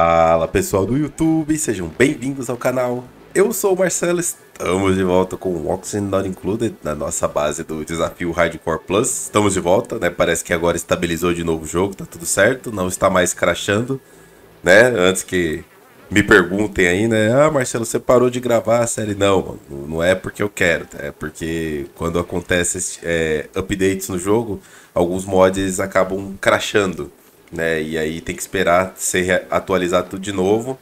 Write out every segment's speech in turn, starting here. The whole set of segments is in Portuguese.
Fala pessoal do YouTube, sejam bem-vindos ao canal. Eu sou o Marcelo, estamos de volta com o Oxygen Not Included na nossa base do desafio Hardcore Plus. Estamos de volta, né? Parece que agora estabilizou de novo o jogo, tá tudo certo, não está mais crachando, né? Antes que me perguntem aí, né? Ah, Marcelo, você parou de gravar a série? Não, não é porque eu quero, tá? é porque quando acontece é, updates no jogo, alguns mods acabam crachando né? E aí tem que esperar ser atualizado tudo de novo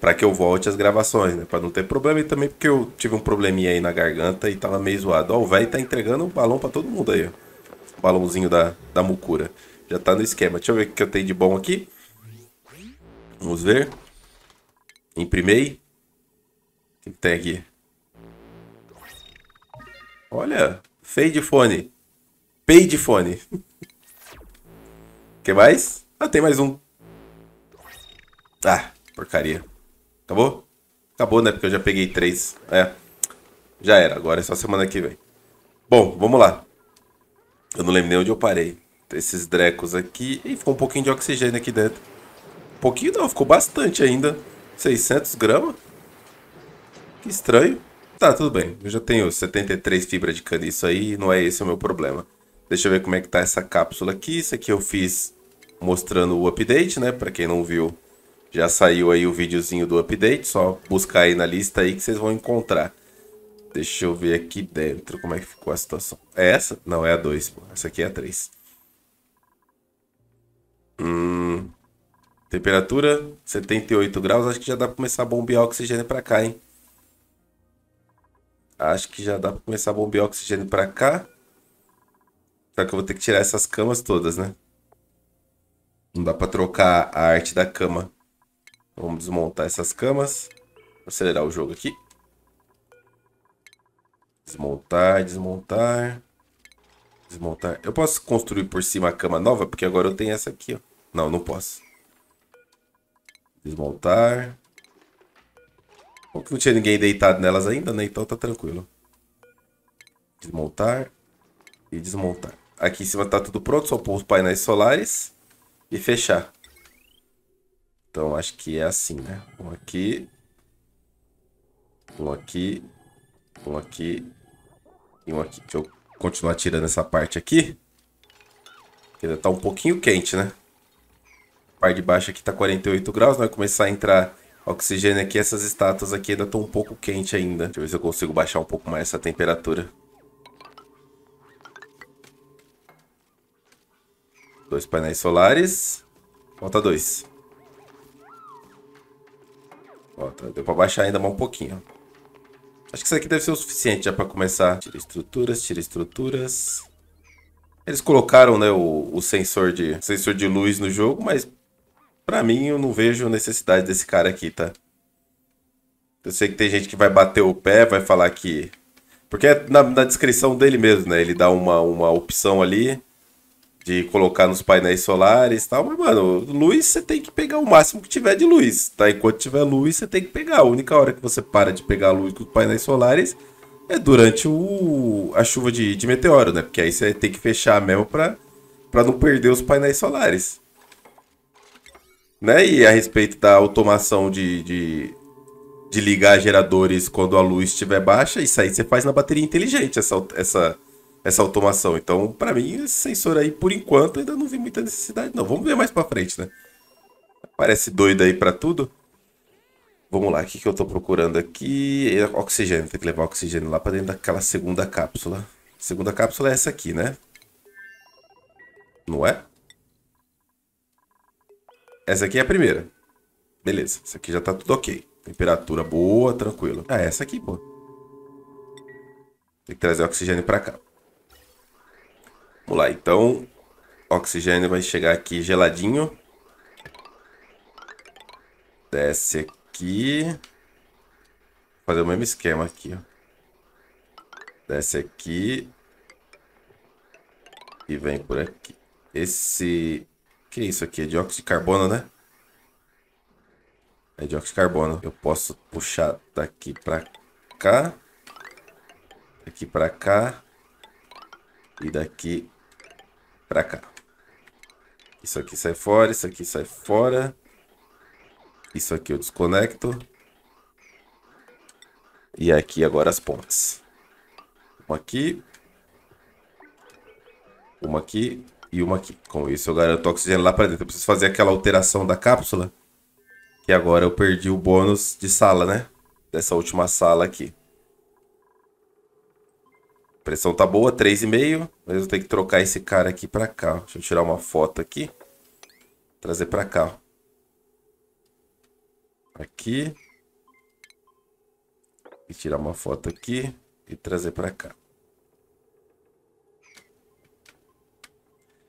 para que eu volte as gravações, né? Para não ter problema e também porque eu tive um probleminha aí na garganta e tava meio zoado. Ó, o velho tá entregando o um balão para todo mundo aí, ó. O balãozinho da, da mucura. Já tá no esquema. Deixa eu ver o que eu tenho de bom aqui. Vamos ver. Imprimei. O que tem aqui? Olha, fade fone. de fone. que mais? Ah, tem mais um. Ah, porcaria. Acabou? Acabou, né? Porque eu já peguei três. É. Já era. Agora é só semana que vem. Bom, vamos lá. Eu não lembro nem onde eu parei. Tem esses drecos aqui. e ficou um pouquinho de oxigênio aqui dentro. Um pouquinho não, ficou bastante ainda. 600 gramas? Que estranho. Tá, tudo bem. Eu já tenho 73 fibras de caniço aí. Não é esse o meu problema. Deixa eu ver como é que tá essa cápsula aqui. Isso aqui eu fiz mostrando o update, né? Para quem não viu, já saiu aí o videozinho do update, só buscar aí na lista aí que vocês vão encontrar. Deixa eu ver aqui dentro como é que ficou a situação. É essa? Não, é a 2, Essa aqui é a 3. Hum, temperatura 78 graus, acho que já dá para começar a bombear oxigênio para cá, hein? Acho que já dá para começar a bombear oxigênio para cá. Só que eu vou ter que tirar essas camas todas, né? Não dá para trocar a arte da cama. Vamos desmontar essas camas. Vou acelerar o jogo aqui. Desmontar, desmontar. Desmontar. Eu posso construir por cima a cama nova? Porque agora eu tenho essa aqui, ó. Não, não posso. Desmontar. Bom que não tinha ninguém deitado nelas ainda, né? Então tá tranquilo. Desmontar. E desmontar. Aqui em cima tá tudo pronto. Só pôr os painéis solares e fechar. Então acho que é assim, né? Um aqui, um aqui, um aqui e um aqui. Deixa eu continuar tirando essa parte aqui. Que ainda tá um pouquinho quente, né? A parte de baixo aqui tá 48 graus, vai né? começar a entrar oxigênio aqui. Essas estátuas aqui ainda estão um pouco quente ainda. Deixa eu ver se eu consigo baixar um pouco mais essa temperatura. Dois painéis solares. Falta dois. Ó, tá, deu para baixar ainda mais um pouquinho. Acho que isso aqui deve ser o suficiente já para começar. Tira estruturas, tira estruturas. Eles colocaram né, o, o sensor, de, sensor de luz no jogo, mas para mim eu não vejo necessidade desse cara aqui, tá? Eu sei que tem gente que vai bater o pé, vai falar que... Porque é na, na descrição dele mesmo, né? Ele dá uma, uma opção ali de colocar nos painéis solares e tal, mas, mano, luz você tem que pegar o máximo que tiver de luz, tá? Enquanto tiver luz, você tem que pegar. A única hora que você para de pegar a luz os painéis solares é durante o, a chuva de, de meteoro, né? Porque aí você tem que fechar mesmo pra, pra não perder os painéis solares. Né? E a respeito da automação de, de, de ligar geradores quando a luz estiver baixa, isso aí você faz na bateria inteligente, essa, essa essa automação. Então, para mim, esse é sensor aí, por enquanto, ainda não vi muita necessidade, não. Vamos ver mais para frente, né? Parece doido aí para tudo. Vamos lá, o que, que eu estou procurando aqui? É, oxigênio, tem que levar oxigênio lá para dentro daquela segunda cápsula. A segunda cápsula é essa aqui, né? Não é? Essa aqui é a primeira. Beleza, isso aqui já está tudo ok. Temperatura boa, tranquilo. Ah, é essa aqui, pô. Tem que trazer oxigênio para cá. Vamos lá, então. O oxigênio vai chegar aqui geladinho. Desce aqui. fazer o mesmo esquema aqui, ó. Desce aqui. E vem por aqui. Esse... Que é isso aqui? É dióxido de carbono, né? É dióxido de carbono. Eu posso puxar daqui pra cá. Daqui pra cá. E daqui pra cá. Isso aqui sai fora, isso aqui sai fora. Isso aqui eu desconecto. E aqui agora as pontas. Uma aqui. Uma aqui e uma aqui. Com isso eu garanto oxigênio lá pra dentro. Eu preciso fazer aquela alteração da cápsula. Que agora eu perdi o bônus de sala, né? Dessa última sala aqui pressão tá boa, 3,5. Mas eu tenho que trocar esse cara aqui pra cá. Deixa eu tirar uma foto aqui. Trazer pra cá. Aqui. E tirar uma foto aqui. E trazer pra cá.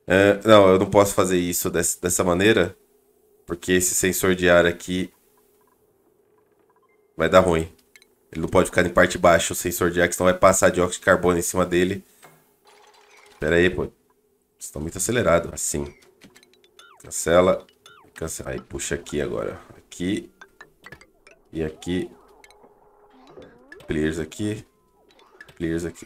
É, não, eu não posso fazer isso dessa maneira. Porque esse sensor de ar aqui... Vai dar ruim. Ele não pode ficar em parte baixa o sensor de ar, senão vai passar dióxido de carbono em cima dele. Pera aí, pô. Vocês estão muito acelerados. Assim. Cancela. Cancela. Aí, puxa aqui agora. Aqui. E aqui. Players aqui. Players aqui.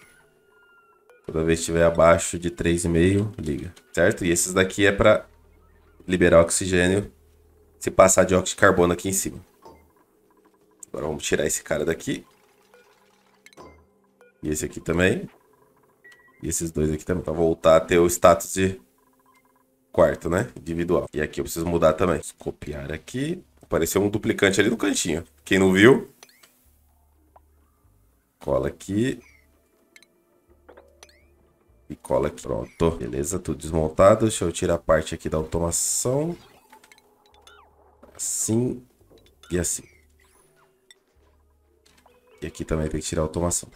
Toda vez que estiver abaixo de 3,5, liga. Certo? E esses daqui é para liberar oxigênio se passar dióxido de carbono aqui em cima. Agora vamos tirar esse cara daqui. E esse aqui também. E esses dois aqui também, para voltar a ter o status de quarto, né? Individual. E aqui eu preciso mudar também. Vamos copiar aqui. Apareceu um duplicante ali no cantinho. Quem não viu, cola aqui. E cola aqui. Pronto. Beleza, tudo desmontado. Deixa eu tirar a parte aqui da automação. Assim e assim. E aqui também tem que tirar a automação.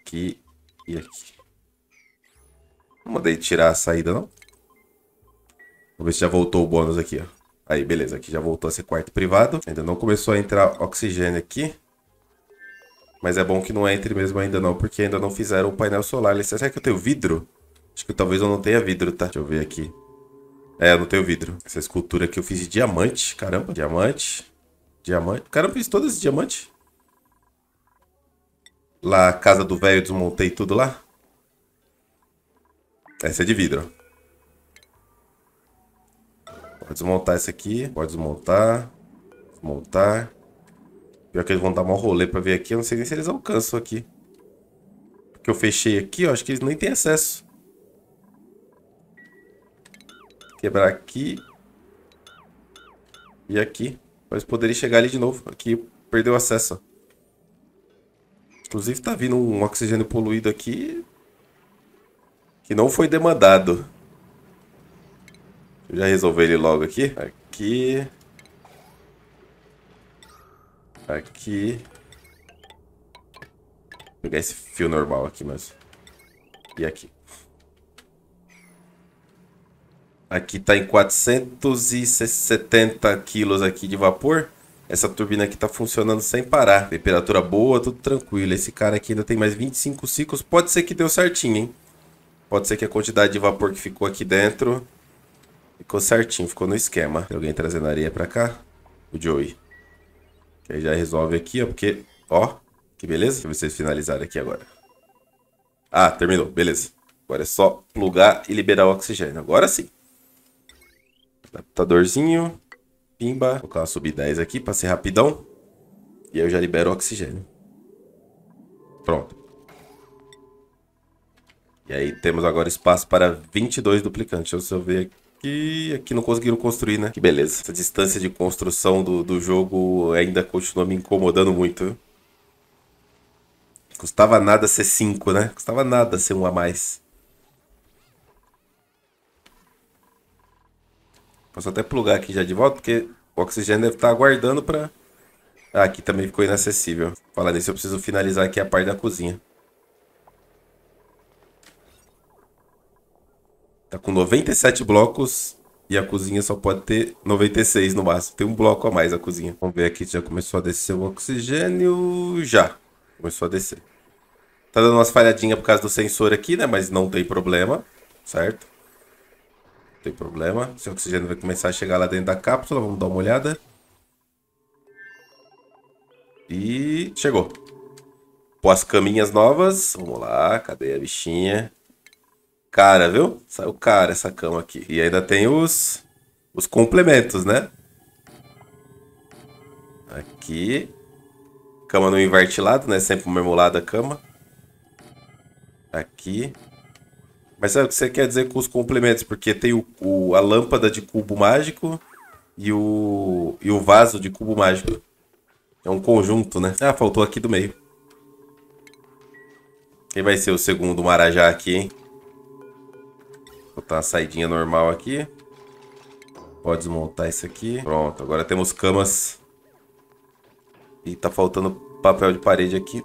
Aqui e aqui. Não mandei tirar a saída, não? Vamos ver se já voltou o bônus aqui, ó. Aí, beleza. Aqui já voltou a ser quarto privado. Ainda não começou a entrar oxigênio aqui. Mas é bom que não entre mesmo ainda não, porque ainda não fizeram o painel solar. Será que eu tenho vidro? Acho que talvez eu não tenha vidro, tá? Deixa eu ver aqui. É, eu não tenho vidro. Essa escultura aqui eu fiz de diamante. Caramba, diamante. Diamante. O cara fez todo esse diamante? Lá, casa do velho, desmontei tudo lá. Essa é de vidro. Pode desmontar essa aqui. Pode desmontar. Desmontar. Pior que eles vão dar um rolê pra ver aqui. Eu não sei nem se eles alcançam aqui. Porque eu fechei aqui, ó. Acho que eles nem têm acesso. Quebrar aqui. E aqui. Mas poderia chegar ali de novo. Aqui perdeu acesso. Inclusive tá vindo um oxigênio poluído aqui. Que não foi demandado. eu já resolver ele logo aqui. Aqui. Aqui. Vou pegar esse fio normal aqui mesmo. E aqui. Aqui está em 470 quilos aqui de vapor. Essa turbina aqui está funcionando sem parar. Temperatura boa, tudo tranquilo. Esse cara aqui ainda tem mais 25 ciclos. Pode ser que deu certinho, hein? Pode ser que a quantidade de vapor que ficou aqui dentro ficou certinho, ficou no esquema. Tem alguém trazendo areia para cá? O Joey. Que aí já resolve aqui, ó, porque... Ó, que beleza. Deixa eu ver se vocês finalizaram aqui agora. Ah, terminou. Beleza. Agora é só plugar e liberar o oxigênio. Agora sim. Adaptadorzinho. Pimba. Vou colocar uma sub-10 aqui para ser rapidão. E aí eu já libero o oxigênio. Pronto. E aí temos agora espaço para 22 duplicantes. Deixa eu ver aqui. Aqui não conseguiram construir, né? Que beleza. Essa distância de construção do, do jogo ainda continua me incomodando muito. Custava nada ser 5, né? Custava nada ser um a mais. Posso até plugar aqui já de volta, porque o oxigênio deve estar aguardando para... Ah, aqui também ficou inacessível. Falar nisso, eu preciso finalizar aqui a parte da cozinha. Tá com 97 blocos e a cozinha só pode ter 96 no máximo. Tem um bloco a mais a cozinha. Vamos ver aqui, já começou a descer o oxigênio. Já. Começou a descer. Tá dando umas falhadinhas por causa do sensor aqui, né? Mas não tem problema, certo? tem problema. Se o oxigênio vai começar a chegar lá dentro da cápsula, vamos dar uma olhada. E chegou. Pô, as caminhas novas. Vamos lá, cadê a bichinha? Cara, viu? Saiu cara essa cama aqui. E ainda tem os, os complementos, né? Aqui. Cama no invertilado, né? Sempre mermolada a cama. Aqui. Mas sabe o que você quer dizer com os complementos, porque tem o, o, a lâmpada de cubo mágico e o, e o vaso de cubo mágico. É um conjunto, né? Ah, faltou aqui do meio. Quem vai ser o segundo Marajá aqui, hein? Vou botar uma saidinha normal aqui. Pode desmontar isso aqui. Pronto, agora temos camas. E tá faltando papel de parede aqui.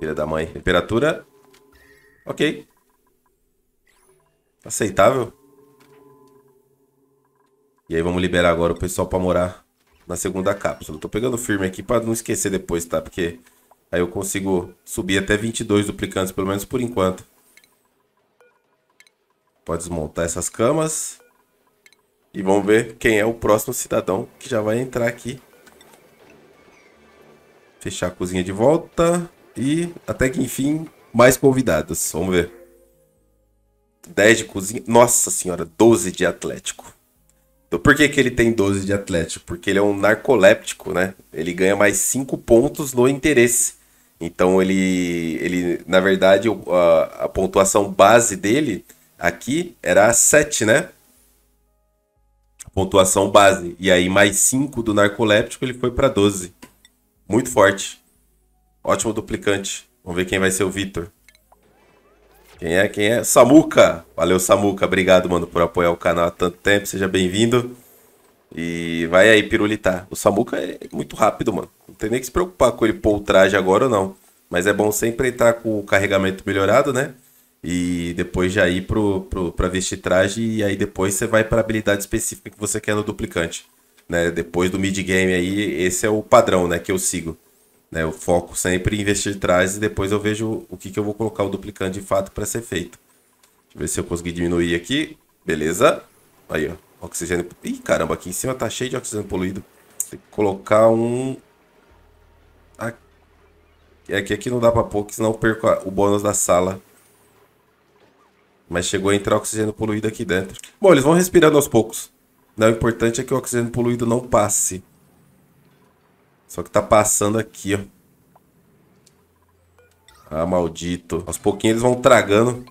Filha da mãe. Temperatura. Ok aceitável. E aí vamos liberar agora o pessoal para morar na segunda cápsula. Tô pegando firme aqui para não esquecer depois, tá? Porque aí eu consigo subir até 22 duplicantes, pelo menos por enquanto. Pode desmontar essas camas. E vamos ver quem é o próximo cidadão que já vai entrar aqui. Fechar a cozinha de volta. E até que enfim, mais convidados. Vamos ver. 10 de cozinha. Nossa senhora, 12 de Atlético. Então, por que, que ele tem 12 de Atlético? Porque ele é um narcoléptico, né? Ele ganha mais 5 pontos no interesse. Então ele, ele na verdade, a, a pontuação base dele aqui era 7, né? pontuação base. E aí mais 5 do narcoléptico, ele foi para 12. Muito forte. Ótimo duplicante. Vamos ver quem vai ser o Vitor. Quem é? Quem é? Samuca! Valeu, Samuca. Obrigado, mano, por apoiar o canal há tanto tempo. Seja bem-vindo. E vai aí pirulitar. O Samuca é muito rápido, mano. Não tem nem que se preocupar com ele pôr o traje agora ou não. Mas é bom sempre entrar com o carregamento melhorado, né? E depois já ir pro, pro, pra vestir traje e aí depois você vai pra habilidade específica que você quer no duplicante. Né? Depois do mid-game aí, esse é o padrão, né? Que eu sigo. Né? Eu foco sempre em investir trás e depois eu vejo o que, que eu vou colocar o duplicando de fato para ser feito. Deixa eu ver se eu consegui diminuir aqui. Beleza. Aí, ó. Oxigênio. Ih, caramba, aqui em cima tá cheio de oxigênio poluído. Tem que colocar um... Aqui. É aqui não dá para pôr, senão eu perco o bônus da sala. Mas chegou a entrar oxigênio poluído aqui dentro. Bom, eles vão respirando aos poucos. Não, o importante é que o oxigênio poluído não passe. Só que tá passando aqui, ó. Ah, maldito. Aos pouquinhos eles vão tragando.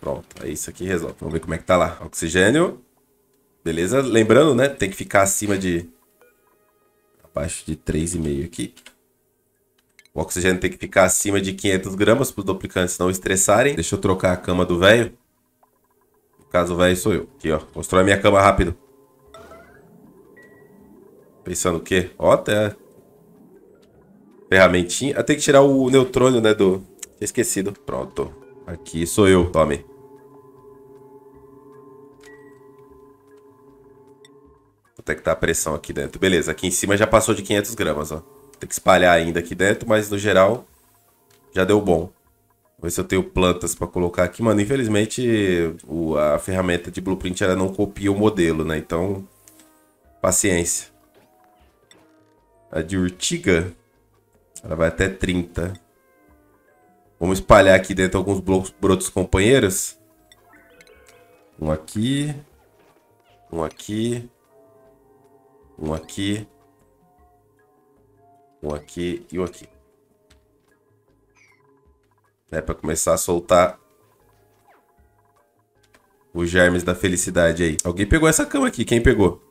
Pronto, aí é isso aqui resolve. Vamos ver como é que tá lá. Oxigênio. Beleza? Lembrando, né? Tem que ficar acima de... Abaixo de 3,5 aqui. O oxigênio tem que ficar acima de 500 gramas para os duplicantes não estressarem. Deixa eu trocar a cama do velho. No caso, o velho sou eu. Aqui, ó. Constrói minha cama rápido. Pensando o quê? Ó, até. Ferramentinha. tem que tirar o neutrônio, né? Do. esquecido. Pronto. Aqui sou eu, tome. Até que tá a pressão aqui dentro. Beleza, aqui em cima já passou de 500 gramas, ó. Tem que espalhar ainda aqui dentro, mas no geral já deu bom. Vou ver se eu tenho plantas para colocar aqui. Mano, infelizmente o, a ferramenta de blueprint ela não copia o modelo, né? Então, paciência. A de urtiga. Ela vai até 30. Vamos espalhar aqui dentro alguns brotos companheiros. Um aqui. Um aqui. Um aqui. Um aqui e um aqui. É para começar a soltar os germes da felicidade aí. Alguém pegou essa cama aqui. Quem pegou?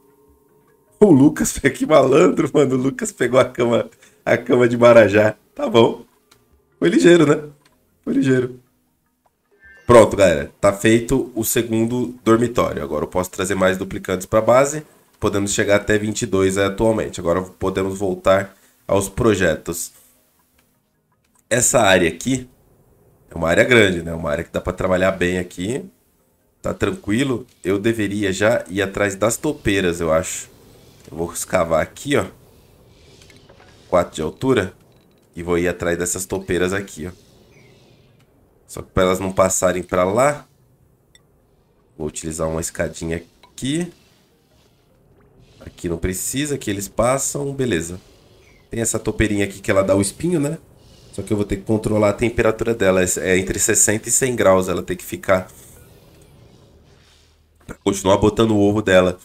O Lucas, que malandro, mano. O Lucas pegou a cama, a cama de Marajá. Tá bom. Foi ligeiro, né? Foi ligeiro. Pronto, galera. Tá feito o segundo dormitório. Agora eu posso trazer mais duplicantes para base. Podemos chegar até 22 atualmente. Agora podemos voltar aos projetos. Essa área aqui é uma área grande, né? Uma área que dá para trabalhar bem aqui. Tá tranquilo. Eu deveria já ir atrás das topeiras, eu acho. Eu vou escavar aqui, ó. 4 de altura. E vou ir atrás dessas topeiras aqui, ó. Só que para elas não passarem para lá, vou utilizar uma escadinha aqui. Aqui não precisa, que eles passam, beleza. Tem essa topeirinha aqui que ela dá o espinho, né? Só que eu vou ter que controlar a temperatura dela. É, é entre 60 e 100 graus ela tem que ficar. Pra continuar botando o ovo dela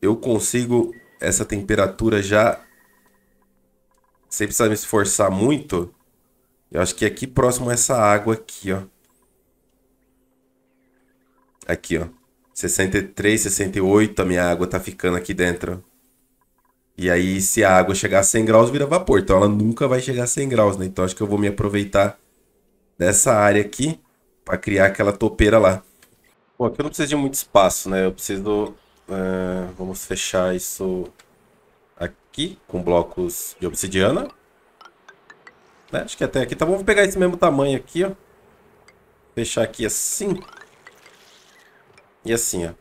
eu consigo essa temperatura já sem precisar me esforçar muito. Eu acho que aqui próximo a essa água aqui, ó. Aqui, ó. 63, 68, a minha água tá ficando aqui dentro. E aí, se a água chegar a 100 graus, vira vapor. Então, ela nunca vai chegar a 100 graus, né? Então, acho que eu vou me aproveitar dessa área aqui para criar aquela topeira lá. Bom, aqui eu não preciso de muito espaço, né? Eu preciso Uh, vamos fechar isso aqui com blocos de obsidiana. Né? Acho que até aqui tá bom. Vou pegar esse mesmo tamanho aqui, ó. Fechar aqui assim. E assim, ó.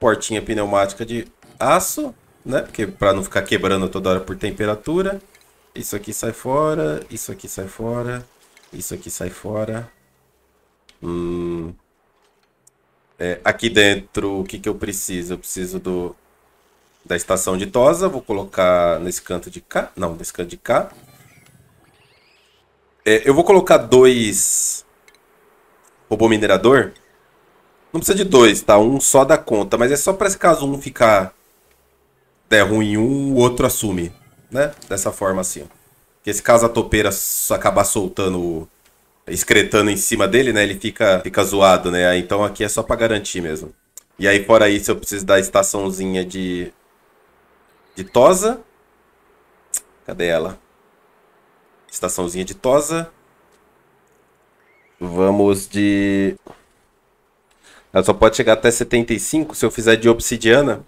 Portinha pneumática de aço, né? Porque para não ficar quebrando toda hora por temperatura. Isso aqui sai fora, isso aqui sai fora, isso aqui sai fora. Hum é, aqui dentro, o que, que eu preciso? Eu preciso do, da estação de tosa. Vou colocar nesse canto de cá. Não, nesse canto de cá. É, eu vou colocar dois robô minerador. Não precisa de dois, tá? Um só dá conta. Mas é só para esse caso um ficar der ruim um, o outro assume. Né? Dessa forma assim. Porque Que esse caso a topeira acabar soltando excretando em cima dele, né? Ele fica, fica zoado, né? Então aqui é só pra garantir mesmo. E aí, fora isso, eu preciso da estaçãozinha de. De tosa. Cadê ela? Estaçãozinha de tosa. Vamos de. Ela só pode chegar até 75 se eu fizer de obsidiana.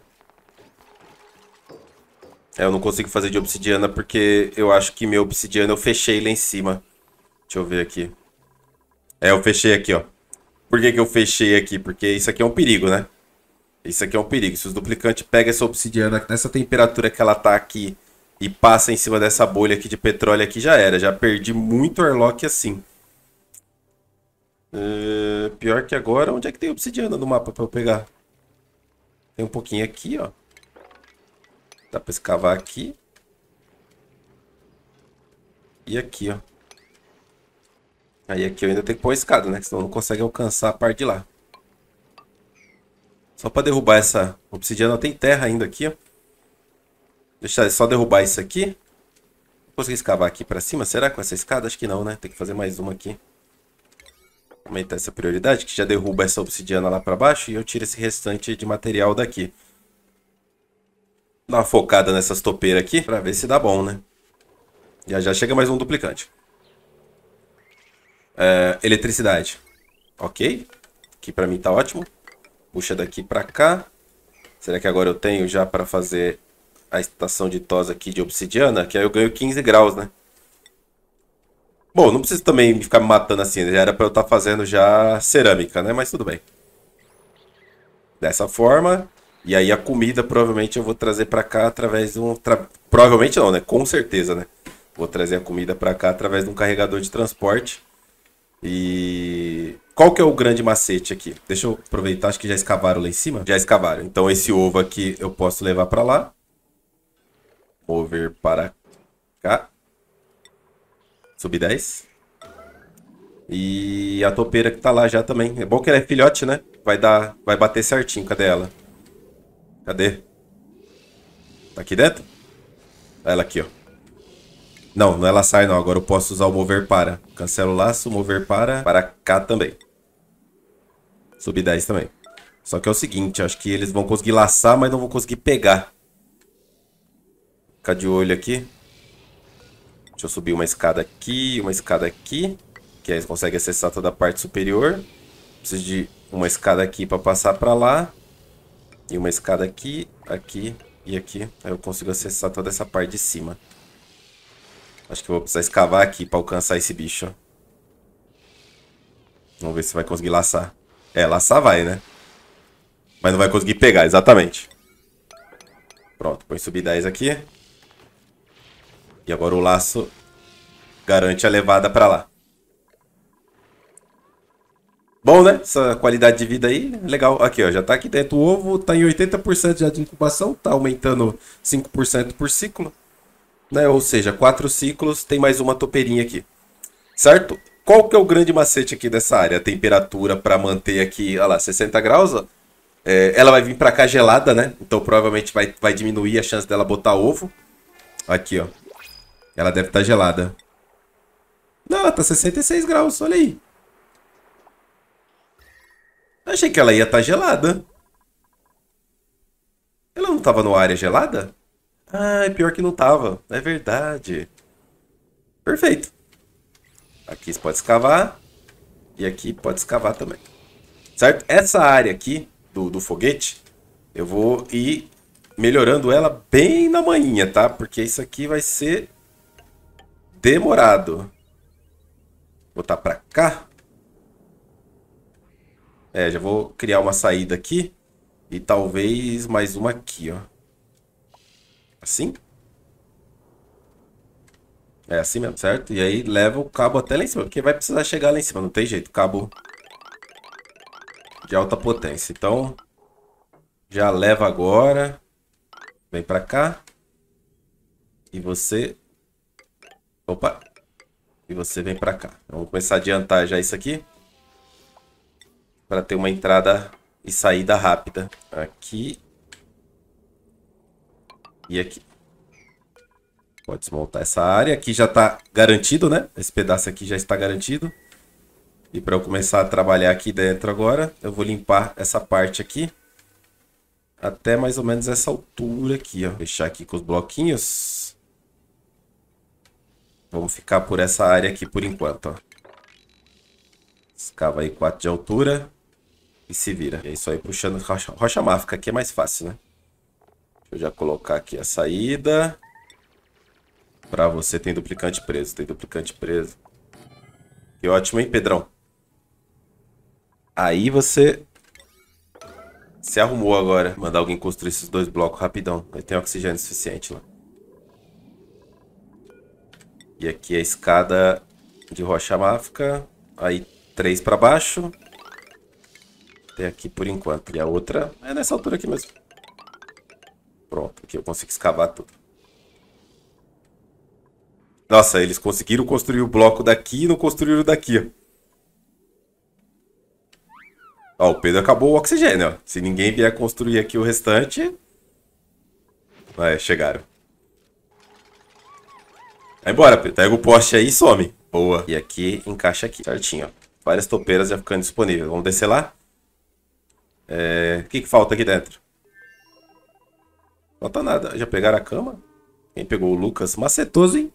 É, eu não consigo fazer de obsidiana porque eu acho que meu obsidiana eu fechei lá em cima. Deixa eu ver aqui. É, eu fechei aqui, ó. Por que, que eu fechei aqui? Porque isso aqui é um perigo, né? Isso aqui é um perigo. Se os duplicantes pegam essa obsidiana nessa temperatura que ela tá aqui e passa em cima dessa bolha aqui de petróleo aqui, já era. Já perdi muito airlock assim. É, pior que agora, onde é que tem obsidiana no mapa pra eu pegar? Tem um pouquinho aqui, ó. Dá pra escavar aqui. E aqui, ó. Aí aqui eu ainda tenho que pôr a escada, né? Senão não consegue alcançar a parte de lá. Só para derrubar essa obsidiana, tem terra ainda aqui, ó. Deixa eu só derrubar isso aqui. Vou conseguir escavar aqui para cima, será? Com essa escada? Acho que não, né? Tem que fazer mais uma aqui. Aumentar essa prioridade, que já derruba essa obsidiana lá para baixo. E eu tiro esse restante de material daqui. Dá uma focada nessas topeiras aqui, para ver se dá bom, né? Já já chega mais um duplicante. Uh, eletricidade. Ok. Que pra mim tá ótimo. Puxa daqui pra cá. Será que agora eu tenho já pra fazer a estação de tos aqui de obsidiana? Que aí eu ganho 15 graus, né? Bom, não preciso também ficar me matando assim. Já era pra eu estar tá fazendo já cerâmica, né? Mas tudo bem. Dessa forma, e aí a comida provavelmente eu vou trazer para cá através de um. Tra... Provavelmente não, né? Com certeza, né? Vou trazer a comida para cá através de um carregador de transporte. E qual que é o grande macete aqui? Deixa eu aproveitar, acho que já escavaram lá em cima. Já escavaram. Então esse ovo aqui eu posso levar para lá. Over para cá. Subir 10. E a topeira que tá lá já também. É bom que ela é filhote, né? Vai dar, vai bater certinho. Cadê ela? Cadê? Tá aqui dentro? Tá ela aqui, ó. Não, não ela sai não. Agora eu posso usar o mover para. Cancelo o laço, mover para. Para cá também. Subi 10 também. Só que é o seguinte, acho que eles vão conseguir laçar, mas não vão conseguir pegar. Ficar de olho aqui. Deixa eu subir uma escada aqui, uma escada aqui. Que aí eles conseguem acessar toda a parte superior. Preciso de uma escada aqui para passar para lá. E uma escada aqui, aqui e aqui. Aí eu consigo acessar toda essa parte de cima. Acho que eu vou precisar escavar aqui pra alcançar esse bicho. Vamos ver se vai conseguir laçar. É, laçar vai, né? Mas não vai conseguir pegar, exatamente. Pronto, põe subir 10 aqui. E agora o laço garante a levada pra lá. Bom, né? Essa qualidade de vida aí, né? legal. Aqui, ó, já tá aqui dentro o ovo, tá em 80% já de incubação, tá aumentando 5% por ciclo. Né? Ou seja, quatro ciclos, tem mais uma topeirinha aqui. Certo? Qual que é o grande macete aqui dessa área? A temperatura para manter aqui, olha lá, 60 graus. É, ela vai vir para cá gelada, né? Então provavelmente vai, vai diminuir a chance dela botar ovo. Aqui, ó. Ela deve estar tá gelada. Não, ela tá 66 graus, olha aí. Achei que ela ia estar tá gelada. Ela não estava no área é gelada? Ah, é pior que não tava. É verdade. Perfeito. Aqui você pode escavar. E aqui pode escavar também. Certo? Essa área aqui do, do foguete, eu vou ir melhorando ela bem na manhinha, tá? Porque isso aqui vai ser demorado. Vou botar pra cá. É, já vou criar uma saída aqui. E talvez mais uma aqui, ó. Assim? É assim mesmo, certo? E aí leva o cabo até lá em cima, porque vai precisar chegar lá em cima, não tem jeito. Cabo de alta potência. Então, já leva agora. Vem pra cá. E você... Opa! E você vem pra cá. Então, Vamos começar a adiantar já isso aqui. Pra ter uma entrada e saída rápida. Aqui e aqui. Pode desmontar essa área. Aqui já está garantido, né? Esse pedaço aqui já está garantido. E para eu começar a trabalhar aqui dentro agora, eu vou limpar essa parte aqui. Até mais ou menos essa altura aqui, ó. Fechar aqui com os bloquinhos. Vamos ficar por essa área aqui por enquanto, ó. Escava aí 4 de altura. E se vira. E é isso aí, puxando rocha, rocha máfica aqui é mais fácil, né? eu já colocar aqui a saída. Pra você, tem duplicante preso, tem duplicante preso. Que ótimo, hein, Pedrão? Aí você se arrumou agora. Mandar alguém construir esses dois blocos rapidão. aí tem oxigênio suficiente lá. E aqui é a escada de rocha máfica. Aí três para baixo. até aqui por enquanto. E a outra é nessa altura aqui mesmo. Pronto, aqui eu consigo escavar tudo. Nossa, eles conseguiram construir o bloco daqui e não construíram daqui. Ó, o Pedro acabou o oxigênio, ó. Se ninguém vier construir aqui o restante... Vai, chegaram. Vai embora, Pedro. Pega o poste aí e some. Boa. E aqui, encaixa aqui. Certinho, ó. Várias topeiras já ficando disponíveis. Vamos descer lá? É... O que, que falta aqui dentro? Falta nada. Já pegaram a cama? Quem pegou o Lucas? Macetoso, hein?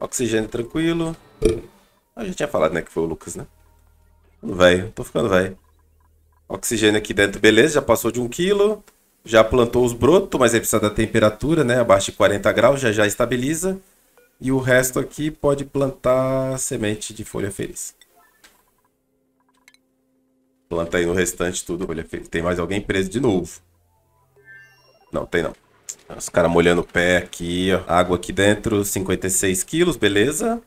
Oxigênio tranquilo. Eu já tinha falado, né, que foi o Lucas, né? Velho, tô ficando velho. Oxigênio aqui dentro, beleza. Já passou de um quilo. Já plantou os brotos, mas aí precisa da temperatura, né? Abaixo de 40 graus, já já estabiliza. E o resto aqui pode plantar semente de folha feliz. Planta aí no restante tudo, folha feliz. Tem mais alguém preso de novo. Não, tem não. Os caras molhando o pé aqui, ó. Água aqui dentro, 56 quilos, beleza.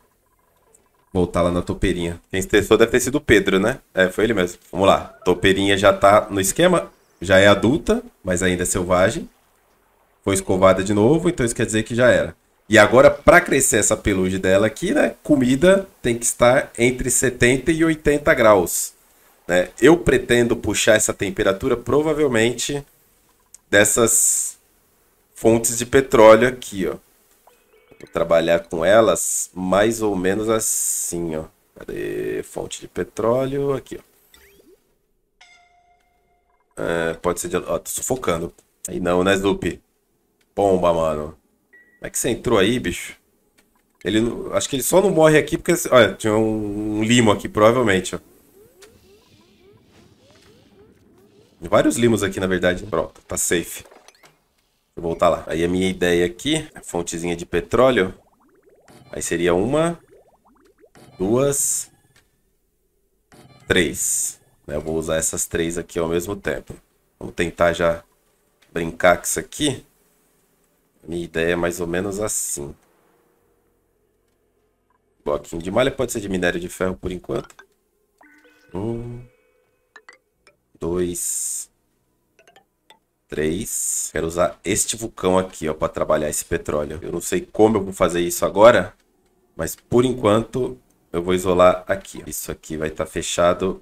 Voltar lá na topeirinha. Quem testou deve ter sido o Pedro, né? É, foi ele mesmo. Vamos lá. Topeirinha já tá no esquema. Já é adulta, mas ainda é selvagem. Foi escovada de novo, então isso quer dizer que já era. E agora, para crescer essa pelugem dela aqui, né? Comida tem que estar entre 70 e 80 graus. Né? Eu pretendo puxar essa temperatura provavelmente dessas fontes de petróleo aqui, ó. Vou trabalhar com elas mais ou menos assim, ó. Cadê? Fonte de petróleo, aqui, ó. É, pode ser de... Ó, tô sufocando. Aí não, né, Snoopy? Bomba, mano. Como é que você entrou aí, bicho? Ele, acho que ele só não morre aqui porque... Olha, tinha um, um limo aqui, provavelmente, ó. vários limos aqui, na verdade. Pronto, tá safe. Vou voltar lá. Aí a minha ideia aqui, a fontezinha de petróleo. Aí seria uma, duas, três. Né, eu vou usar essas três aqui ao mesmo tempo. Vamos tentar já brincar com isso aqui. minha ideia é mais ou menos assim. Bloquinho de malha pode ser de minério de ferro por enquanto. Um, dois, três. Quero usar este vulcão aqui, ó, para trabalhar esse petróleo. Eu não sei como eu vou fazer isso agora, mas por enquanto eu vou isolar aqui. Ó. Isso aqui vai estar tá fechado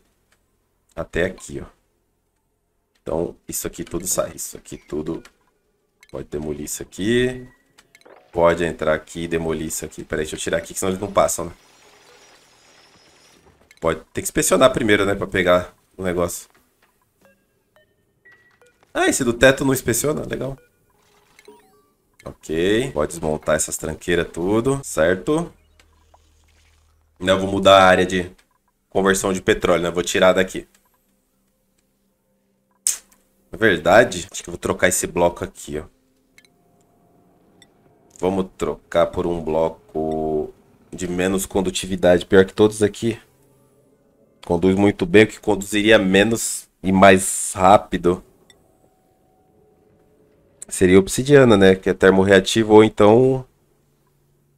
até aqui, ó. Então, isso aqui tudo sai. Isso aqui tudo pode demolir isso aqui. Pode entrar aqui e demolir isso aqui. Peraí, deixa eu tirar aqui, senão eles não passam, né? Pode ter que inspecionar primeiro, né? Pra pegar o negócio. Ah, esse do teto não inspeciona? Legal. Ok. Pode desmontar essas tranqueiras tudo, certo? eu vou mudar a área de conversão de petróleo, né? Vou tirar daqui. Na é verdade, acho que vou trocar esse bloco aqui, ó. Vamos trocar por um bloco de menos condutividade. Pior que todos aqui. Conduz muito bem, o que conduziria menos e mais rápido Seria obsidiana, né? Que é termorreativo ou então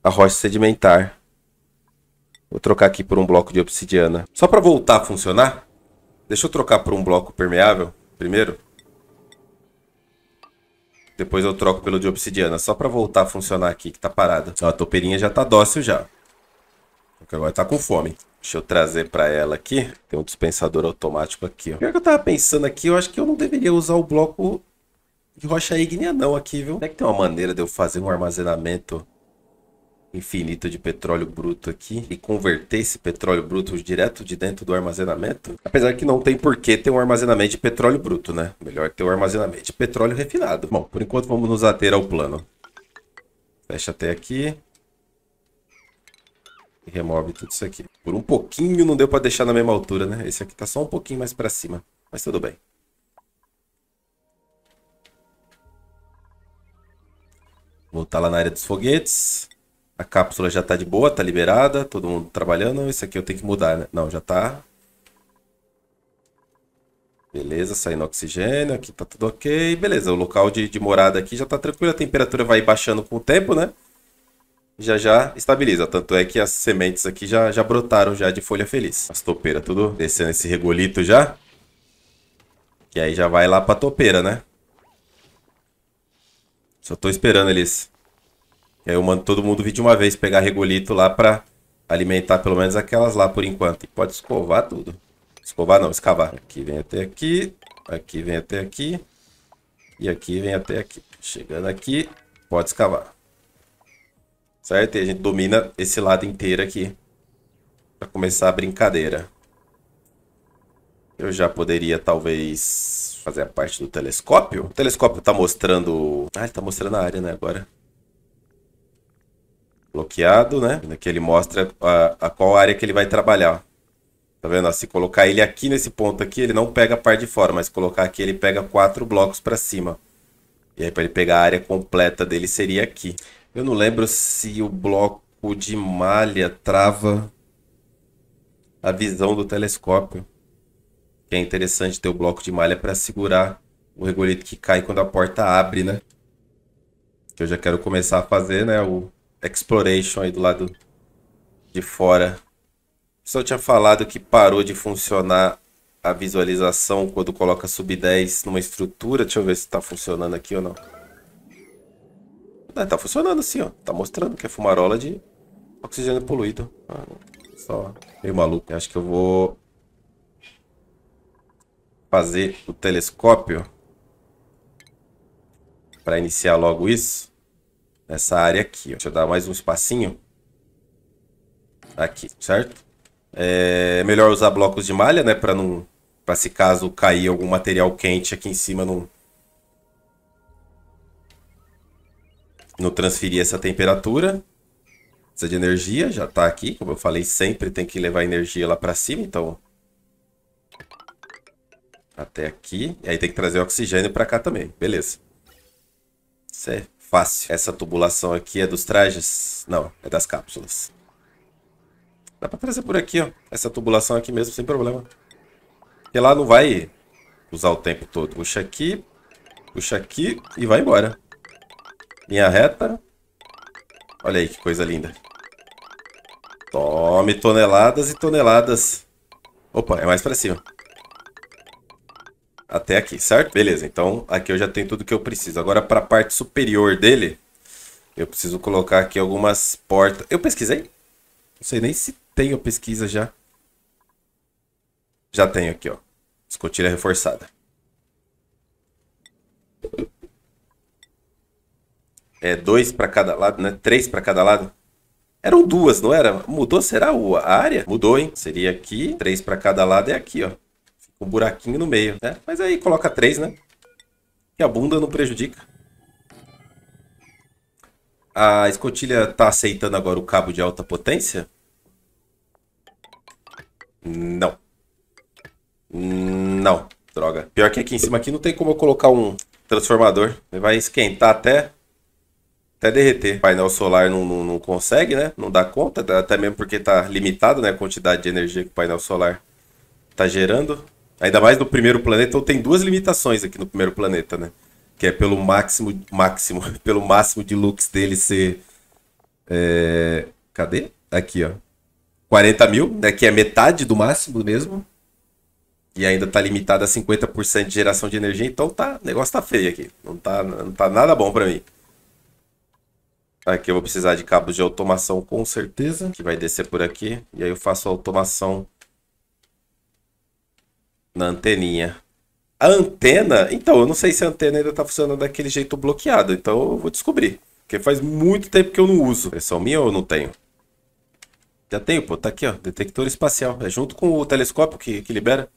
a rocha sedimentar. Vou trocar aqui por um bloco de obsidiana. Só para voltar a funcionar, deixa eu trocar por um bloco permeável primeiro. Depois eu troco pelo de obsidiana, só para voltar a funcionar aqui, que tá parada. Ó, a topeirinha já tá dócil já. Porque agora tá com fome. Deixa eu trazer para ela aqui. Tem um dispensador automático aqui, ó. Pior que eu tava pensando aqui, eu acho que eu não deveria usar o bloco de rocha ígnea não aqui, viu? Será que tem uma maneira de eu fazer um armazenamento infinito de petróleo bruto aqui e converter esse petróleo bruto direto de dentro do armazenamento? Apesar que não tem por que ter um armazenamento de petróleo bruto, né? Melhor ter um armazenamento de petróleo refinado. Bom, por enquanto vamos nos ater ao plano. Fecha até aqui. E remove tudo isso aqui. Por um pouquinho não deu para deixar na mesma altura, né? Esse aqui tá só um pouquinho mais para cima. Mas tudo bem. Voltar lá na área dos foguetes. A cápsula já tá de boa, tá liberada, todo mundo trabalhando. Isso aqui eu tenho que mudar, né? Não, já tá. Beleza, saindo oxigênio, aqui tá tudo ok. Beleza, o local de, de morada aqui já tá tranquilo, a temperatura vai baixando com o tempo, né? Já já estabiliza, tanto é que as sementes aqui já, já brotaram já de folha feliz. As topeiras tudo descendo esse regolito já. E aí já vai lá pra topeira, né? Só tô esperando eles. E é, aí eu mando todo mundo vir de uma vez pegar regolito lá pra alimentar pelo menos aquelas lá por enquanto. E pode escovar tudo. Escovar não, escavar. Aqui vem até aqui, aqui vem até aqui e aqui vem até aqui. Chegando aqui, pode escavar. Certo? E a gente domina esse lado inteiro aqui. Pra começar a brincadeira. Eu já poderia, talvez fazer a parte do telescópio. O telescópio está mostrando. Ah, ele está mostrando a área, né? Agora. Bloqueado, né? Aqui ele mostra a, a qual área que ele vai trabalhar. Tá vendo? Se colocar ele aqui nesse ponto aqui, ele não pega a parte de fora, mas colocar aqui ele pega quatro blocos para cima. E aí para ele pegar a área completa dele seria aqui. Eu não lembro se o bloco de malha trava a visão do telescópio que é interessante ter o bloco de malha para segurar o regolito que cai quando a porta abre, né? Que eu já quero começar a fazer, né? O exploration aí do lado de fora. Só tinha falado que parou de funcionar a visualização quando coloca sub 10 numa estrutura. Deixa eu ver se está funcionando aqui ou não. Ah, tá funcionando sim, ó. Tá mostrando que é fumarola de oxigênio poluído. Ah, só meio maluco. Né? Acho que eu vou fazer o telescópio para iniciar logo isso nessa área aqui. Deixa eu dar mais um espacinho aqui, certo? É melhor usar blocos de malha, né, para não para se caso cair algum material quente aqui em cima não não transferir essa temperatura. Precisa de energia, já está aqui, como eu falei, sempre tem que levar energia lá para cima, então até aqui. E aí tem que trazer o oxigênio para cá também. Beleza. Isso é fácil. Essa tubulação aqui é dos trajes? Não, é das cápsulas. Dá para trazer por aqui, ó. Essa tubulação aqui mesmo, sem problema. Porque lá não vai usar o tempo todo. Puxa aqui, puxa aqui e vai embora. Linha reta. Olha aí que coisa linda. Tome toneladas e toneladas. Opa, é mais para cima. Até aqui, certo? Beleza, então aqui eu já tenho tudo que eu preciso. Agora para a parte superior dele, eu preciso colocar aqui algumas portas. Eu pesquisei? Não sei nem se tenho pesquisa já. Já tenho aqui, ó. Escotilha reforçada. É dois para cada lado, né? Três para cada lado. Eram duas, não era? Mudou, será a área? Mudou, hein? Seria aqui, três para cada lado é aqui, ó o buraquinho no meio, né? Mas aí coloca três, né? Que a bunda não prejudica. A escotilha tá aceitando agora o cabo de alta potência? Não. Não. Droga. Pior que aqui em cima aqui não tem como eu colocar um transformador. Ele vai esquentar até, até derreter. O painel solar não, não, não consegue, né? Não dá conta. Até mesmo porque tá limitado né? a quantidade de energia que o painel solar tá gerando. Ainda mais no primeiro planeta, então tem duas limitações aqui no primeiro planeta, né? Que é pelo máximo, máximo, pelo máximo de looks dele ser. É, cadê? Aqui, ó. 40 mil, né? Que é metade do máximo mesmo. E ainda tá limitado a 50% de geração de energia, então tá, o negócio tá feio aqui. Não tá, não tá nada bom para mim. Aqui eu vou precisar de cabos de automação com certeza, que vai descer por aqui. E aí eu faço a automação na anteninha. A antena, então, eu não sei se a antena ainda tá funcionando daquele jeito bloqueado, então eu vou descobrir. Porque faz muito tempo que eu não uso. É só minha ou eu não tenho? Já tenho, pô, tá aqui, ó, detector espacial. É junto com o telescópio que, que libera.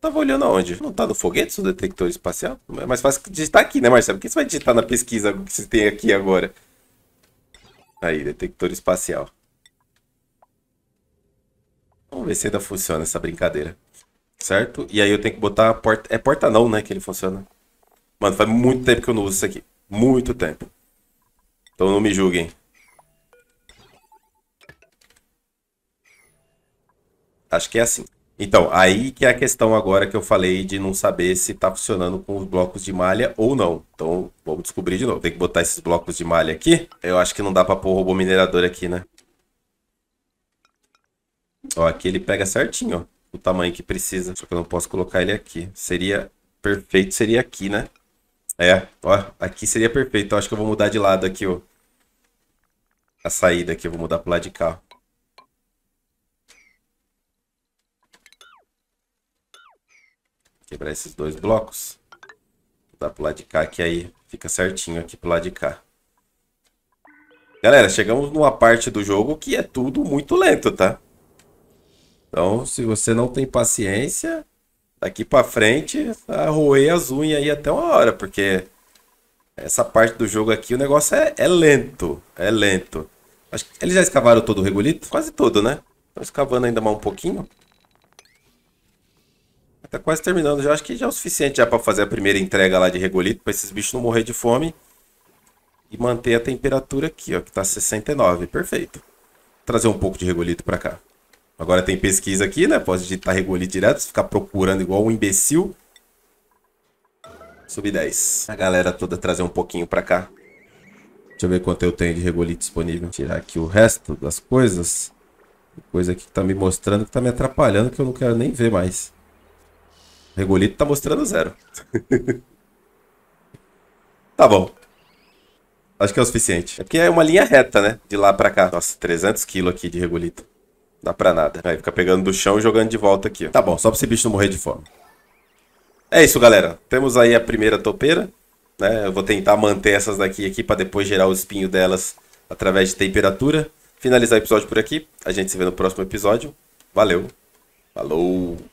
Tava olhando aonde? Não tá no foguete o detector espacial? É mais fácil digitar aqui, né, Marcelo? Por que você vai digitar na pesquisa que você tem aqui agora? Aí, detector espacial. Vamos ver se ainda funciona essa brincadeira. Certo? E aí eu tenho que botar a porta. É porta não, né? Que ele funciona. Mano, faz muito tempo que eu não uso isso aqui. Muito tempo. Então não me julguem. Acho que é assim. Então, aí que é a questão agora que eu falei de não saber se está funcionando com os blocos de malha ou não. Então, vamos descobrir de novo. Tem que botar esses blocos de malha aqui. Eu acho que não dá para pôr o robô minerador aqui, né? Ó, aqui ele pega certinho, ó. O tamanho que precisa. Só que eu não posso colocar ele aqui. Seria perfeito, seria aqui, né? É, ó. Aqui seria perfeito. Eu acho que eu vou mudar de lado aqui, ó. A saída aqui, eu vou mudar pro lado de cá, ó. Quebrar esses dois blocos. Mudar pro lado de cá, que aí fica certinho aqui pro lado de cá. Galera, chegamos numa parte do jogo que é tudo muito lento, tá? Então, se você não tem paciência, daqui para frente, arroei as unhas aí até uma hora, porque essa parte do jogo aqui, o negócio é, é lento, é lento. Acho que eles já escavaram todo o regolito? Quase todo, né? Estão escavando ainda mais um pouquinho. Tá quase terminando já. Acho que já é o suficiente já para fazer a primeira entrega lá de regolito, para esses bichos não morrer de fome. E manter a temperatura aqui, ó, que tá 69. Perfeito. Vou trazer um pouco de regolito para cá. Agora tem pesquisa aqui, né? Pode digitar Regoli direto, ficar procurando igual um imbecil. Sub 10. A galera toda trazer um pouquinho pra cá. Deixa eu ver quanto eu tenho de Regoli disponível. Tirar aqui o resto das coisas. Coisa aqui que tá me mostrando, que tá me atrapalhando, que eu não quero nem ver mais. Regolito tá mostrando zero. tá bom. Acho que é o suficiente. É porque é uma linha reta, né? De lá pra cá. Nossa, 300 kg aqui de regolito. Dá pra nada. Aí fica pegando do chão e jogando de volta aqui. Tá bom, só pra esse bicho não morrer de fome. É isso, galera. Temos aí a primeira topeira. Né? Eu vou tentar manter essas daqui aqui pra depois gerar o espinho delas através de temperatura. Finalizar o episódio por aqui. A gente se vê no próximo episódio. Valeu. Falou.